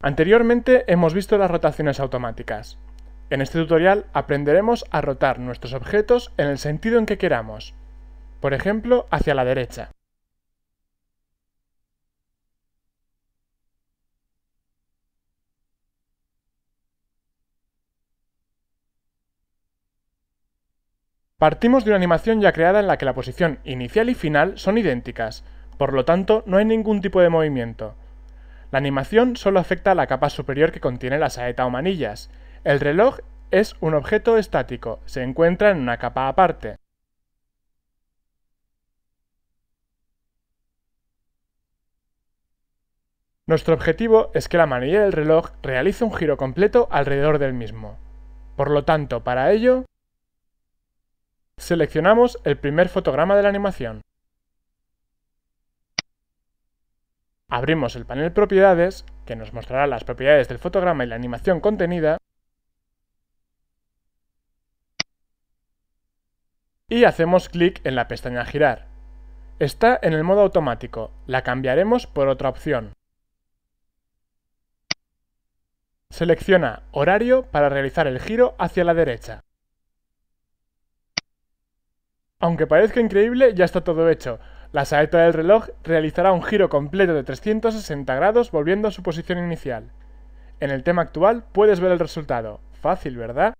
Anteriormente hemos visto las rotaciones automáticas. En este tutorial aprenderemos a rotar nuestros objetos en el sentido en que queramos, por ejemplo hacia la derecha. Partimos de una animación ya creada en la que la posición inicial y final son idénticas, por lo tanto no hay ningún tipo de movimiento. La animación solo afecta a la capa superior que contiene la saeta o manillas. El reloj es un objeto estático, se encuentra en una capa aparte. Nuestro objetivo es que la manilla del reloj realice un giro completo alrededor del mismo. Por lo tanto, para ello, seleccionamos el primer fotograma de la animación. Abrimos el panel Propiedades, que nos mostrará las propiedades del fotograma y la animación contenida, y hacemos clic en la pestaña Girar. Está en el modo automático, la cambiaremos por otra opción. Selecciona Horario para realizar el giro hacia la derecha. Aunque parezca increíble, ya está todo hecho. La saeta del reloj realizará un giro completo de 360 grados volviendo a su posición inicial. En el tema actual puedes ver el resultado. Fácil, ¿verdad?